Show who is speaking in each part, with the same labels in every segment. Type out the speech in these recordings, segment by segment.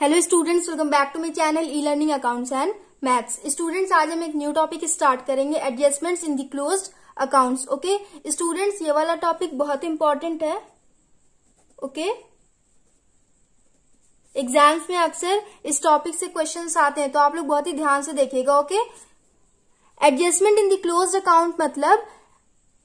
Speaker 1: Hello students welcome back to my channel E learning accounts and maths students आज हम एक new topic start करेंगे adjustments in the close accounts okay students ये वाला topic बहुत important है okay okay? Exams में अक्सर इस टॉपिक से क्वेश्चन आते हैं तो आप लोग बहुत ही ध्यान से देखेगा okay adjustment in the close account मतलब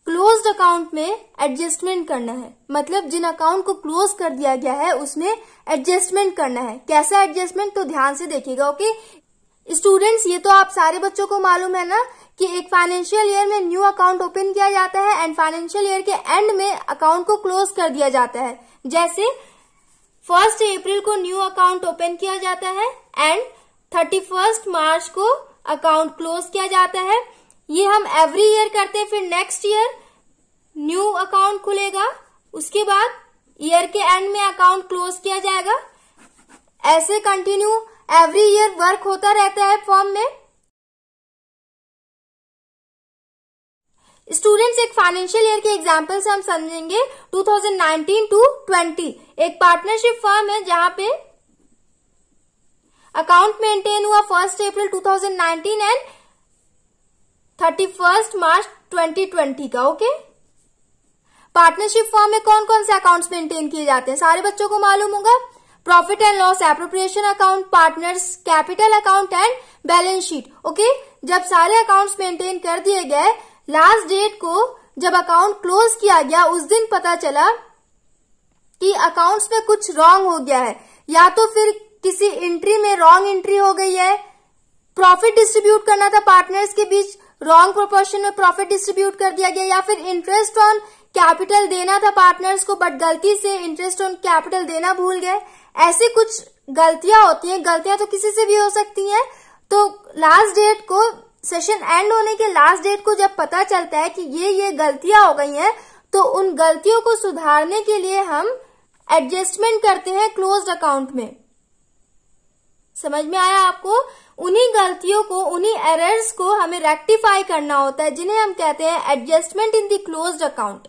Speaker 1: क्लोज अकाउंट में एडजस्टमेंट करना है मतलब जिन अकाउंट को क्लोज कर दिया गया है उसमें एडजस्टमेंट करना है कैसा एडजस्टमेंट तो ध्यान से देखिएगा ओके स्टूडेंट्स ये तो आप सारे बच्चों को मालूम है ना कि एक फाइनेंशियल ईयर में न्यू अकाउंट ओपन किया जाता है एंड फाइनेंशियल ईयर के एंड में अकाउंट को क्लोज कर दिया जाता है जैसे फर्स्ट अप्रैल को न्यू अकाउंट ओपन किया जाता है एंड थर्टी फर्स्ट मार्च को अकाउंट क्लोज किया जाता है ये हम एवरी ईयर करते हैं फिर नेक्स्ट ईयर न्यू अकाउंट खुलेगा उसके बाद ईयर के एंड में अकाउंट क्लोज किया जाएगा ऐसे कंटिन्यू एवरी ईयर वर्क होता रहता है फॉर्म में स्टूडेंट्स एक फाइनेंशियल ईयर के एग्जाम्पल से हम समझेंगे 2019 टू 20 एक पार्टनरशिप फर्म है जहां पे अकाउंट मेंटेन हुआ first April 2019 and thirty first March twenty twenty का ओके पार्टनरशिप फॉर्म में कौन कौन से अकाउंट मेंटेन किए जाते हैं सारे बच्चों को मालूम होगा profit and loss appropriation account partners capital account and balance sheet okay जब सारे अकाउंट्स मेंटेन कर दिए गए लास्ट डेट को जब अकाउंट क्लोज किया गया उस दिन पता चला कि अकाउंट्स में कुछ रॉन्ग हो गया है या तो फिर किसी एंट्री में रॉन्ग एंट्री हो गई है प्रॉफिट डिस्ट्रीब्यूट करना था पार्टनर्स के बीच रॉन्ग प्रोपोर्शन में प्रॉफिट डिस्ट्रीब्यूट कर दिया गया या फिर इंटरेस्ट ऑन कैपिटल देना था पार्टनर्स को बट गलती से इंटरेस्ट ऑन कैपिटल देना भूल गए ऐसी कुछ गलतियां होती हैं गलतियां तो किसी से भी हो सकती हैं तो लास्ट डेट को सेशन एंड होने के लास्ट डेट को जब पता चलता है कि ये ये गलतियां हो गई हैं तो उन गलतियों को सुधारने के लिए हम एडजस्टमेंट करते हैं क्लोज अकाउंट में समझ में आया आपको उन्हीं गलतियों को उन्हीं एरर्स को हमें रेक्टिफाई करना होता है जिन्हें हम कहते हैं adjustment in the close account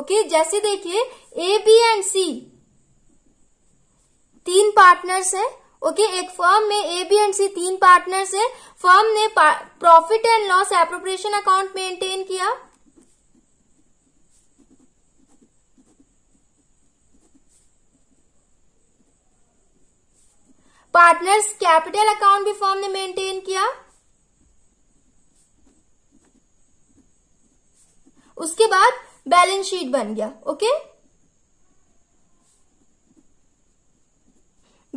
Speaker 1: okay जैसे देखिए ए बी एंड सी तीन पार्टनर्स हैं ओके okay, एक फर्म में ए बी एंड सी तीन पार्टनर्स है फर्म ने profit and loss appropriation account maintain किया पार्टनर्स कैपिटल अकाउंट भी फॉर्म ने मेंटेन किया उसके बाद बैलेंस शीट बन गया ओके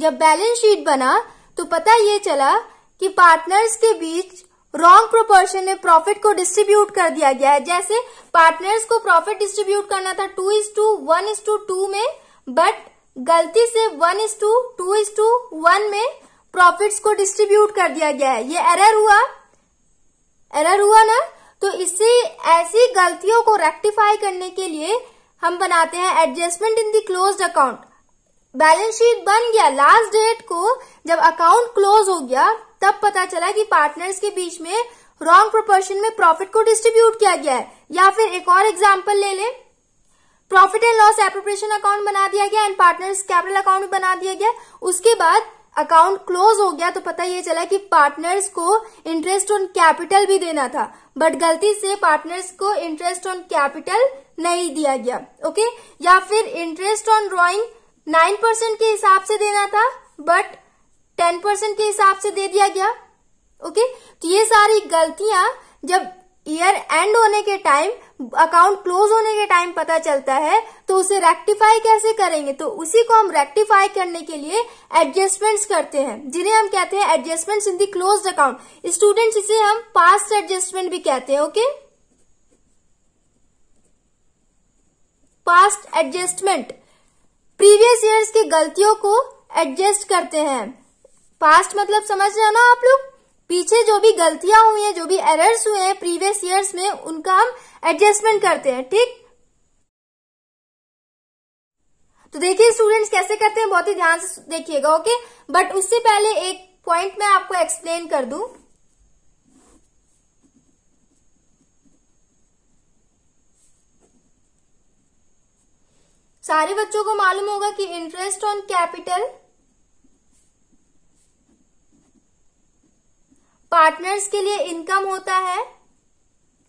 Speaker 1: जब बैलेंस शीट बना तो पता ये चला कि पार्टनर्स के बीच रॉन्ग प्रोपोर्शन में प्रॉफिट को डिस्ट्रीब्यूट कर दिया गया है जैसे पार्टनर्स को प्रॉफिट डिस्ट्रीब्यूट करना था two is to one is to two में बट गलती से one is to two is to one में प्रॉफिट्स को डिस्ट्रीब्यूट कर दिया गया है ये एरर हुआ एरर हुआ ना तो इसी ऐसी गलतियों को रेक्टिफाई करने के लिए हम बनाते हैं adjustment in the close account balance sheet बन गया लास्ट डेट को जब अकाउंट क्लोज हो गया तब पता चला कि पार्टनर्स के बीच में रॉन्ग प्रोपोर्शन में प्रॉफिट को डिस्ट्रीब्यूट किया गया है या फिर एक और एग्जाम्पल ले लें profit and loss appropriation account बना दिया गया एंड पार्टनर्स कैपिटल अकाउंट बना दिया गया उसके बाद अकाउंट क्लोज हो गया तो पता ये चला कि पार्टनर्स को इंटरेस्ट ऑन कैपिटल भी देना था बट गलती से पार्टनर्स को इंटरेस्ट ऑन कैपिटल नहीं दिया गया ओके या फिर interest on drawing nine percent के हिसाब से देना था बट टेन परसेंट के हिसाब से दे दिया गया ओके तो ये सारी गलतियां जब ईयर एंड होने के टाइम अकाउंट क्लोज होने के टाइम पता चलता है तो उसे रेक्टिफाई कैसे करेंगे तो उसी को हम रेक्टिफाई करने के लिए एडजस्टमेंट्स करते हैं जिन्हें हम कहते हैं adjustments in the close account students इसे हम पास्ट एडजस्टमेंट भी कहते हैं okay past adjustment previous years की गलतियों को एडजस्ट करते हैं पास्ट मतलब समझ रहे हो ना आप लोग पीछे जो भी गलतियां हुई हैं जो भी एरर्स हुए हैं प्रीवियस ईयर्स में उनका हम एडजस्टमेंट करते हैं ठीक तो देखिए स्टूडेंट्स कैसे करते हैं बहुत ही ध्यान से देखिएगा ओके बट उससे पहले एक पॉइंट मैं आपको एक्सप्लेन कर दू सारे बच्चों को मालूम होगा कि इंटरेस्ट ऑन कैपिटल पार्टनर्स के लिए इनकम होता है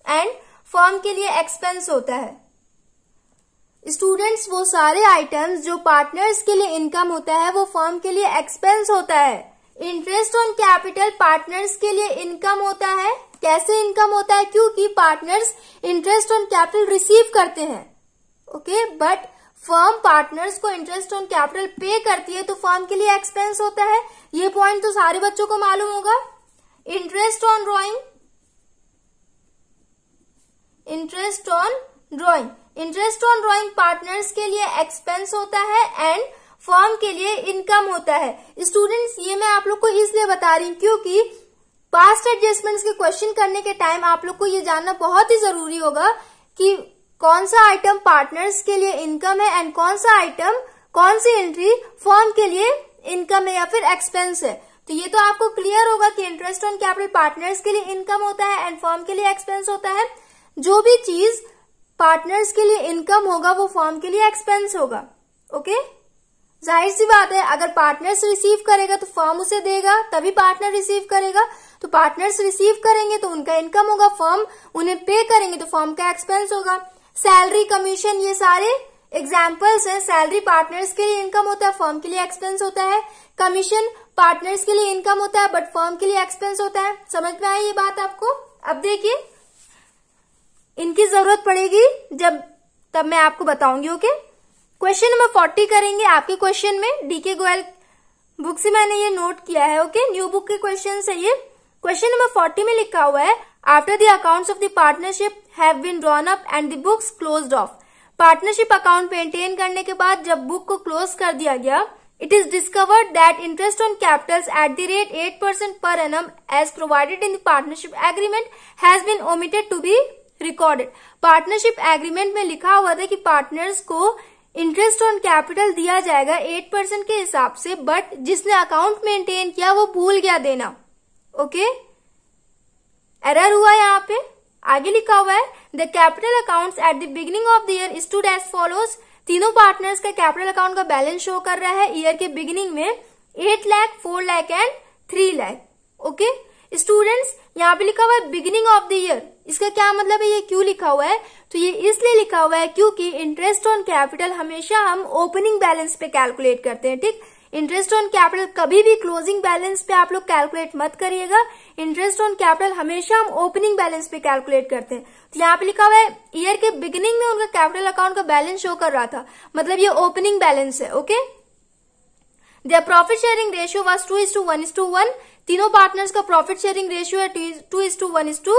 Speaker 1: एंड फर्म के लिए एक्सपेंस होता है स्टूडेंट्स वो सारे आइटम्स जो पार्टनर्स के लिए इनकम होता है वो फर्म के लिए एक्सपेंस होता है इंटरेस्ट ऑन कैपिटल पार्टनर्स के लिए इनकम होता है कैसे इनकम होता है क्योंकि partners interest on capital receive करते हैं ओके बट फर्म पार्टनर्स को इंटरेस्ट ऑन कैपिटल पे करती है तो फर्म के लिए एक्सपेंस होता है ये पॉइंट तो सारे बच्चों को मालूम होगा interest on drawing interest on drawing interest on drawing partners के लिए एक्सपेंस होता है एंड फॉर्म के लिए इनकम होता है स्टूडेंट्स ये मैं आप लोग को इसलिए बता रही हूँ क्योंकि पास्ट एडजस्टमेंट्स के क्वेश्चन करने के टाइम आप लोग को ये जानना बहुत ही जरूरी होगा कि कौन सा आइटम पार्टनर्स के लिए इनकम है एंड कौन सा आइटम कौन सी एंट्री फॉर्म के लिए इनकम है या फिर एक्सपेंस है तो ये तो आपको क्लियर होगा कि इंटरेस्ट ऑन कैपिटल पार्टनर्स के लिए इनकम होता है एंड फॉर्म के लिए एक्सपेंस होता है जो भी चीज पार्टनर्स के लिए इनकम होगा वो फॉर्म के लिए एक्सपेंस होगा ओके जाहिर सी बात है अगर पार्टनर्स रिसीव करेगा तो फॉर्म उसे देगा तभी पार्टनर रिसीव करेगा तो पार्टनर्स रिसीव करेंगे तो उनका इनकम होगा फॉर्म उन्हें पे करेंगे तो फॉर्म का एक्सपेंस होगा सैलरी कमीशन ये सारे एग्जाम्पल्स हैं सैलरी पार्टनर्स के लिए इनकम होता है फॉर्म के लिए एक्सपेंस होता है कमीशन पार्टनर्स के लिए इनकम होता है बट फर्म के लिए एक्सपेंस होता है समझ में आई ये बात आपको अब देखिए इनकी जरूरत पड़ेगी जब तब मैं आपको बताऊंगी ओके क्वेश्चन नंबर फोर्टी करेंगे आपके क्वेश्चन में डीके गोयल बुक से मैंने ये नोट किया है ओके न्यू बुक के क्वेश्चन है ये क्वेश्चन नंबर फोर्टी में लिखा हुआ है after the accounts of the partnership have been drawn up and the books closed off partnership account maintain करने के बाद जब बुक को क्लोज कर दिया गया It is discovered that interest on capitals at the rate 8% per annum as provided in the partnership agreement has been omitted to be recorded. Partnership agreement में लिखा हुआ था कि partners को interest on capital दिया जाएगा 8 परसेंट के हिसाब से बट जिसने अकाउंट मेंटेन किया वो भूल गया देना ओके एरर हुआ यहाँ पे आगे लिखा हुआ है the capital accounts at the beginning of the year stood as follows तीनों पार्टनर्स का कैपिटल अकाउंट का बैलेंस शो कर रहा है ईयर के बिगिनिंग में eight lakh four lakh and three lakh okay students यहाँ पे लिखा हुआ है बिगिनिंग ऑफ द ईयर इसका क्या मतलब है ये क्यों लिखा हुआ है तो ये इसलिए लिखा हुआ है क्योंकि इंटरेस्ट ऑन कैपिटल हमेशा हम ओपनिंग बैलेंस पे कैलकुलेट करते हैं ठीक इंटरेस्ट ऑन कैपिटल कभी भी क्लोजिंग बैलेंस पे आप लोग कैलकुलेट मत करिएगा इंटरेस्ट ऑन कैपिटल हमेशा हम ओपनिंग बैलेंस पे कैलकुलेट करते हैं तो यहाँ पे लिखा हुआ है ईयर के बिगिनिंग में उनका कैपिटल अकाउंट का बैलेंस शो कर रहा था मतलब ये ओपनिंग बैलेंस है okay the profit sharing ratio was two is to one is to one तीनों पार्टनर्स का प्रॉफिट शेयरिंग रेशियो है two is to one is to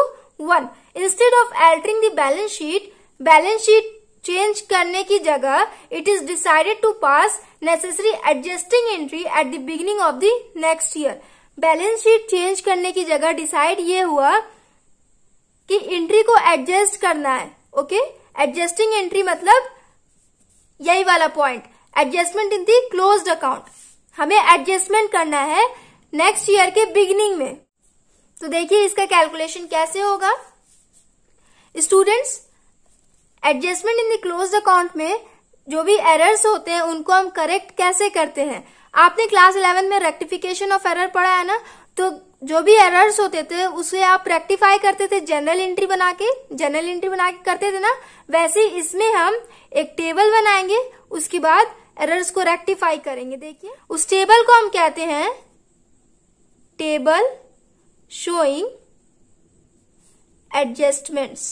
Speaker 1: one instead of altering the balance sheet balance sheet change करने की जगह it is decided to pass necessary adjusting entry at the beginning of the next year balance sheet change करने की जगह decide ये हुआ कि entry को एडजस्ट करना है ओके एडजस्टिंग एंट्री मतलब यही वाला point adjustment in the close account हमें एडजस्टमेंट करना है नेक्स्ट ईयर के बिगिनिंग में तो देखिए इसका कैलकुलेशन कैसे होगा students adjustment in the close account में जो भी एरर्स होते हैं उनको हम करेक्ट कैसे करते हैं आपने क्लास इलेवन में रेक्टिफिकेशन ऑफ एरर पढ़ा है ना तो जो भी एरर्स होते थे उसे आप रेक्टिफाई करते थे जनरल एंट्री बना के जनरल एंट्री बना के करते थे ना वैसे इसमें हम एक टेबल बनाएंगे उसके बाद एरर्स को रेक्टिफाई करेंगे देखिए उस टेबल को हम कहते हैं टेबल शोइंग एडजस्टमेंट्स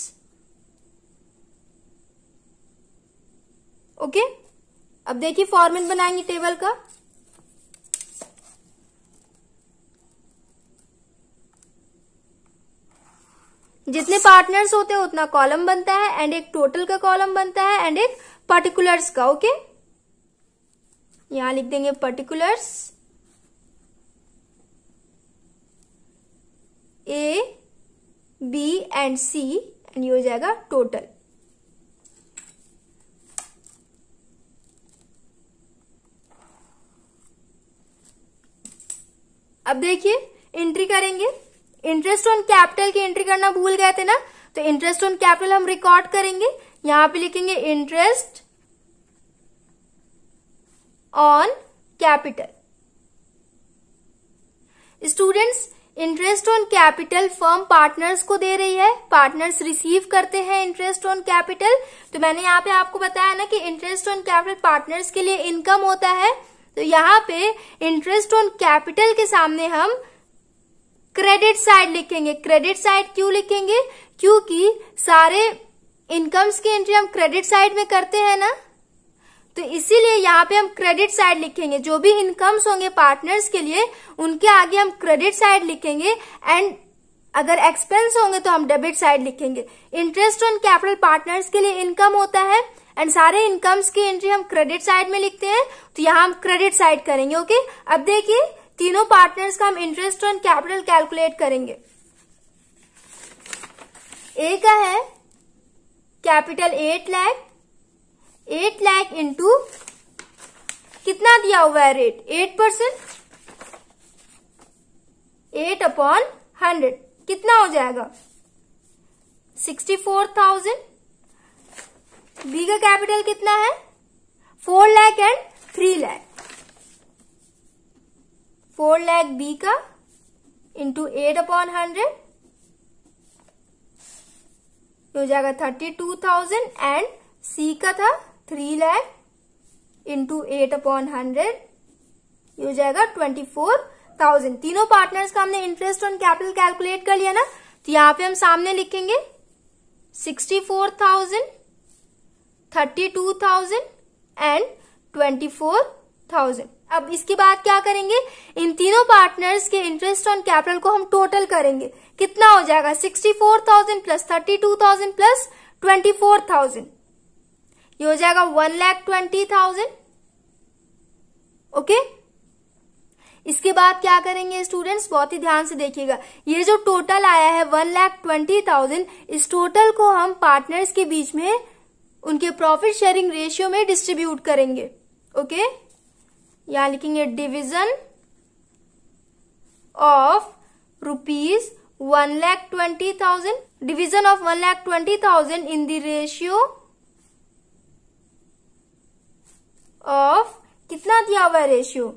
Speaker 1: ओके अब देखिए फॉर्मेट बनाएंगे टेबल का जितने पार्टनर्स होते हैं उतना कॉलम बनता है एंड एक टोटल का कॉलम बनता है एंड एक पर्टिकुलर्स का ओके यहां लिख देंगे particulars A B and C and ये हो जाएगा टोटल अब देखिए एंट्री करेंगे इंटरेस्ट ऑन कैपिटल की एंट्री करना भूल गए थे ना तो इंटरेस्ट ऑन कैपिटल हम रिकॉर्ड करेंगे यहां पे लिखेंगे interest on capital students interest on capital firm partners को दे रही है पार्टनर्स रिसीव करते हैं इंटरेस्ट ऑन कैपिटल तो मैंने यहाँ पे आपको बताया ना कि इंटरेस्ट ऑन कैपिटल पार्टनर्स के लिए इनकम होता है तो यहाँ पे इंटरेस्ट ऑन कैपिटल के सामने हम क्रेडिट साइड लिखेंगे क्रेडिट साइड क्यों लिखेंगे क्योंकि सारे इनकम्स की एंट्री हम क्रेडिट साइड में करते हैं ना तो इसीलिए यहाँ पे हम क्रेडिट साइड लिखेंगे जो भी इनकम्स होंगे पार्टनर्स के लिए उनके आगे हम क्रेडिट साइड लिखेंगे एंड अगर एक्सपेंस होंगे तो हम डेबिट साइड लिखेंगे इंटरेस्ट ऑन कैपिटल पार्टनर्स के लिए इनकम होता है एंड सारे इनकम्स की एंट्री हम क्रेडिट साइड में लिखते हैं तो यहाँ हम क्रेडिट साइड करेंगे ओके अब देखिए तीनों पार्टनर्स का हम इंटरेस्ट ऑन कैपिटल कैलकुलेट करेंगे ए का है capital eight lakh eight lakh into कितना दिया हुआ है rate eight percent eight upon hundred कितना हो जाएगा सिक्सटी फोर थाउजेंड बी का कैपिटल कितना है four lakh and three lakh four lakh B का इंटू एट अपॉन हंड्रेड हो जाएगा thirty two thousand and C का था three lakh into eight upon hundred ये हो जाएगा ट्वेंटी फोर थाउजेंड तीनों पार्टनर्स का हमने इंटरेस्ट ऑन कैपिटल कैलकुलेट कर लिया ना तो यहां पे हम सामने लिखेंगे sixty four thousand thirty two thousand and twenty four thousand अब इसके बाद क्या करेंगे इन तीनों पार्टनर्स के इंटरेस्ट ऑन कैपिटल को हम टोटल करेंगे कितना हो जाएगा sixty four thousand plus thirty two thousand plus twenty four thousand ये हो जाएगा one lakh twenty thousand okay इसके बाद क्या करेंगे स्टूडेंट्स बहुत ही ध्यान से देखिएगा ये जो टोटल आया है वन लैख ट्वेंटी थाउजेंड इस टोटल को हम पार्टनर्स के बीच में उनके प्रॉफिट शेयरिंग रेशियो में डिस्ट्रीब्यूट करेंगे ओके यहां लिखेंगे division of rupees one lakh twenty thousand division of one lakh twenty thousand in the ratio of कितना दिया हुआ है ratio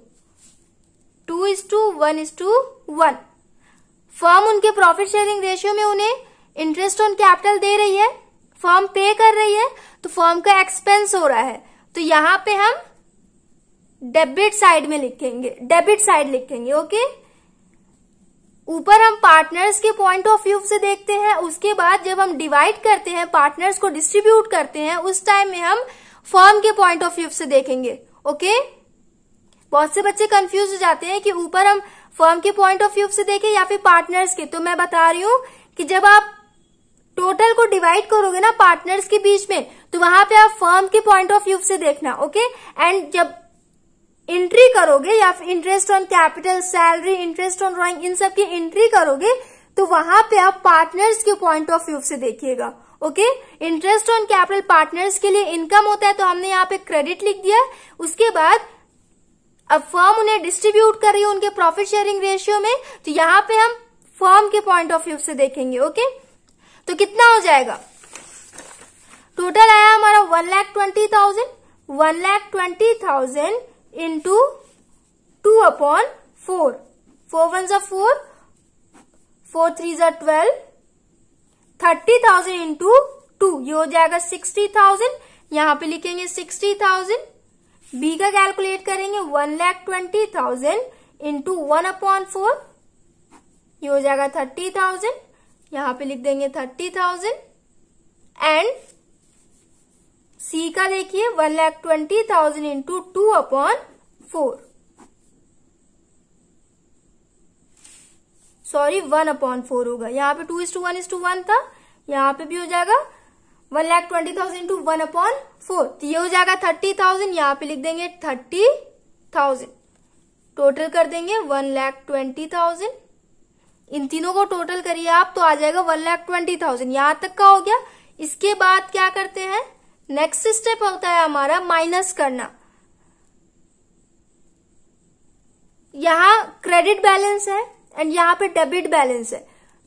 Speaker 1: two is to one is to one firm उनके प्रॉफिट शेयरिंग रेशियो में उन्हें इंटरेस्ट ऑन कैपिटल दे रही है फॉर्म पे कर रही है तो फॉर्म का एक्सपेंस हो रहा है तो यहां पे हम डेबिट साइड में लिखेंगे डेबिट साइड लिखेंगे ओके ऊपर हम पार्टनर्स के पॉइंट ऑफ व्यू से देखते हैं उसके बाद जब हम डिवाइड करते हैं पार्टनर्स को डिस्ट्रीब्यूट करते हैं उस टाइम में हम फर्म के पॉइंट ऑफ व्यू से देखेंगे ओके बहुत से बच्चे कंफ्यूज हो जाते हैं कि ऊपर हम फर्म के पॉइंट ऑफ व्यू से देखें या फिर पार्टनर्स के तो मैं बता रही हूँ कि जब आप टोटल को डिवाइड करोगे ना पार्टनर्स के बीच में तो वहां पे आप फर्म के पॉइंट ऑफ व्यू से देखना ओके एंड जब एंट्री करोगे या फिर interest on capital salary interest on drawing इन सब की एंट्री करोगे तो वहां पे आप पार्टनर्स के पॉइंट ऑफ व्यू से देखिएगा okay interest on capital partners के लिए इनकम होता है तो हमने यहाँ पे क्रेडिट लिख दिया उसके बाद अब फर्म उन्हें डिस्ट्रीब्यूट कर रही है उनके प्रॉफिट शेयरिंग रेशियो में तो यहाँ पे हम फर्म के पॉइंट ऑफ व्यू से देखेंगे ओके okay? तो कितना हो जाएगा टोटल आया हमारा one lakh twenty thousand one lakh twenty thousand into two upon four four one जो फोर फोर थ्री जो twelve thirty thousand into two ये हो जाएगा सिक्सटी थाउजेंड यहां पे लिखेंगे सिक्सटी थाउजेंड बी का कैलकुलेट करेंगे one lakh twenty thousand into one upon four ये हो जाएगा थर्टी थाउजेंड यहाँ पे लिख देंगे थर्टी थाउजेंड एंड सी का देखिए one lakh twenty thousand into two upon four sorry one upon four होगा यहाँ पे two is to one is to one था यहाँ पे भी हो जाएगा one lakh twenty thousand into one upon four तो ये हो जाएगा थर्टी थाउजेंड यहां पे लिख देंगे थर्टी थाउजेंड टोटल कर देंगे वन लैख ट्वेंटी थाउजेंड इन तीनों को टोटल करिए आप तो आ जाएगा वन लाख ट्वेंटी थाउजेंड यहां तक का हो गया इसके बाद क्या करते हैं नेक्स्ट स्टेप होता है हमारा माइनस करना यहां क्रेडिट बैलेंस है एंड यहाँ पे डेबिट बैलेंस है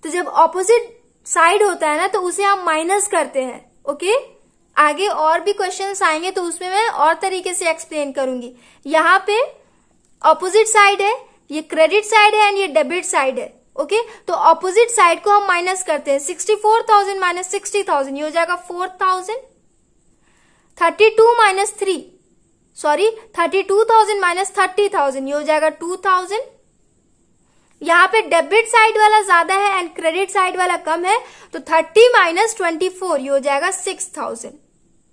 Speaker 1: तो जब ऑपोजिट साइड होता है ना तो उसे हम माइनस करते हैं ओके आगे और भी क्वेश्चन आएंगे तो उसमें मैं और तरीके से एक्सप्लेन करूंगी यहां पे ऑपोजिट साइड है ये क्रेडिट साइड है एंड ये डेबिट साइड है ओके तो ऑपोजिट साइड को हम माइनस करते हैं sixty four thousand minus sixty thousand ये हो जाएगा four thousand thirty two minus three sorry thirty two thousand minus thirty thousand ये हो जाएगा टू थाउजेंड यहाँ पे डेबिट साइड वाला ज्यादा है एंड क्रेडिट साइड वाला कम है तो थर्टी माइनस ट्वेंटी फोर ये हो जाएगा सिक्स थाउजेंड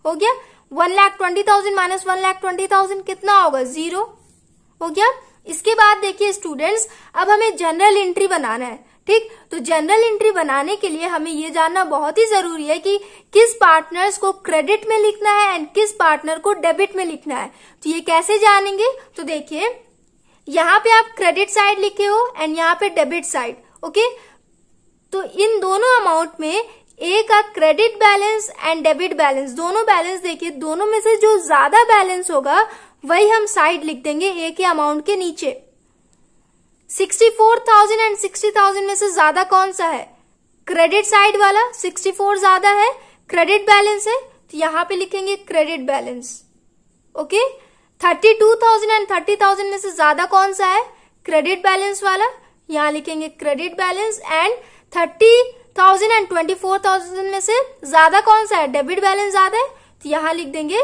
Speaker 1: हो गया one lakh twenty thousand minus one lakh twenty thousand कितना होगा जीरो हो गया इसके बाद देखिए स्टूडेंट्स अब हमें जनरल एंट्री बनाना है ठीक तो जनरल एंट्री बनाने के लिए हमें ये जानना बहुत ही जरूरी है कि किस पार्टनर्स को क्रेडिट में लिखना है एंड किस पार्टनर को डेबिट में लिखना है तो ये कैसे जानेंगे तो देखिए यहाँ पे आप क्रेडिट साइड लिखे हो एंड यहाँ पे डेबिट साइड ओके तो इन दोनों अमाउंट में ए का credit balance and debit balance दोनों बैलेंस देखिए दोनों में से जो ज्यादा बैलेंस होगा वही हम साइड लिख देंगे ए के अमाउंट के नीचे sixty four thousand and sixty thousand में से ज्यादा कौन सा है क्रेडिट साइड वाला सिक्सटी फोर ज्यादा है क्रेडिट बैलेंस है तो यहां पे लिखेंगे credit balance okay thirty two thousand and thirty thousand में से ज्यादा कौन सा है क्रेडिट बैलेंस वाला यहां लिखेंगे credit balance and thirty thousand and twenty four thousand में से ज्यादा कौन सा है डेबिट बैलेंस ज्यादा है तो यहां लिख देंगे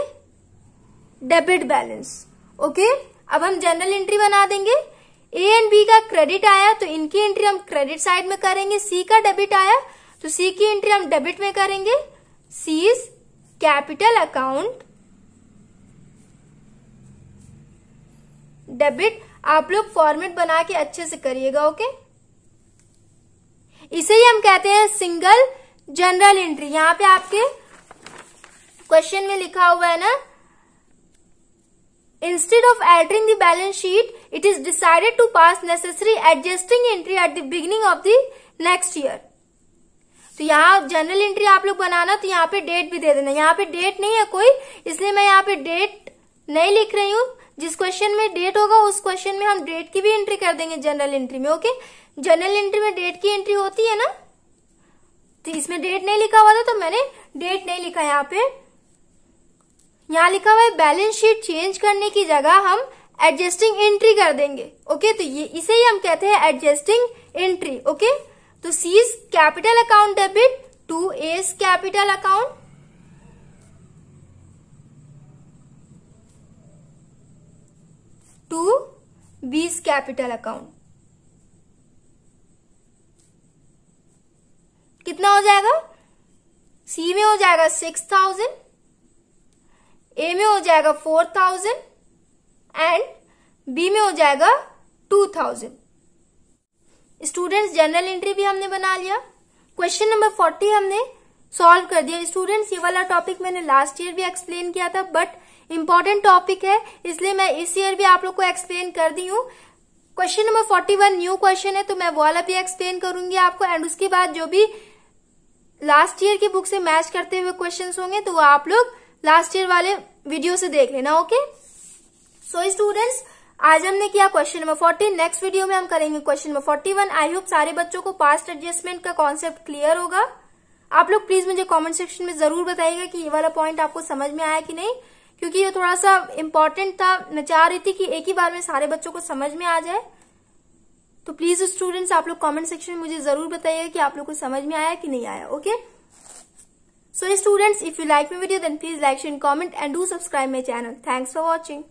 Speaker 1: डेबिट बैलेंस ओके अब हम जनरल एंट्री बना देंगे ए एंड बी का क्रेडिट आया तो इनकी एंट्री हम क्रेडिट साइड में करेंगे सी का डेबिट आया तो सी की एंट्री हम डेबिट में करेंगे C is capital account debit आप लोग फॉर्मेट बना के अच्छे से करिएगा ओके इसे ही हम कहते हैं सिंगल जनरल एंट्री यहां पे आपके क्वेश्चन में लिखा हुआ है ना Instead of altering the balance sheet, it is decided to pass necessary adjusting entry at the beginning of the next year. तो यहाँ जनरल एंट्री आप लोग बनाना तो यहाँ पे डेट भी दे देना यहाँ पे डेट नहीं है कोई इसलिए मैं यहाँ पे डेट नहीं लिख रही हूँ जिस क्वेश्चन में डेट होगा उस क्वेश्चन में हम डेट की भी एंट्री कर देंगे जनरल एंट्री में ओके जनरल एंट्री में डेट की एंट्री होती है ना तो इसमें डेट नहीं लिखा हुआ था तो मैंने डेट नहीं लिखा यहाँ पे यहाँ लिखा हुआ है बैलेंस शीट चेंज करने की जगह हम एडजस्टिंग एंट्री कर देंगे ओके तो ये इसे ही हम कहते हैं एडजस्टिंग एंट्री ओके तो C's capital account debit to A's capital account to B's capital account कितना हो जाएगा सी में हो जाएगा सिक्स थाउजेंड ए में हो जाएगा फोर थाउजेंड एंड बी में हो जाएगा two thousand students journal entry भी हमने बना लिया क्वेश्चन नंबर फोर्टी हमने सॉल्व कर दिया स्टूडेंट्स ये वाला टॉपिक मैंने लास्ट ईयर भी एक्सप्लेन किया था बट इम्पोर्टेंट टॉपिक है इसलिए मैं इस ईयर भी आप लोग को एक्सप्लेन कर दी हूँ question number forty one new question है तो मैं वाला भी एक्सप्लेन करूंगी आपको एंड उसके बाद जो भी लास्ट ईयर की बुक से मैच करते हुए क्वेश्चन होंगे तो वो आप लोग लास्ट ईयर वाले वीडियो से देख लेना ओके सो स्टूडेंट्स आज हमने किया question number forty next video में हम करेंगे question number forty one I hope सारे बच्चों को पास्ट एडजस्टमेंट का कॉन्सेप्ट क्लियर होगा आप लोग प्लीज मुझे कमेंट सेक्शन में जरूर बताइएगा कि ये वाला पॉइंट आपको समझ में आया कि नहीं क्योंकि ये थोड़ा सा इम्पोर्टेंट था मैं चाह रही थी कि एक ही बार में सारे बच्चों को समझ में आ जाए तो प्लीज स्टूडेंट्स आप लोग कॉमेंट सेक्शन में मुझे जरूर बताइएगा कि आप लोग को समझ में आया कि नहीं आया okay So students, if you like my video then please like, share and comment and do subscribe my channel. Thanks for watching.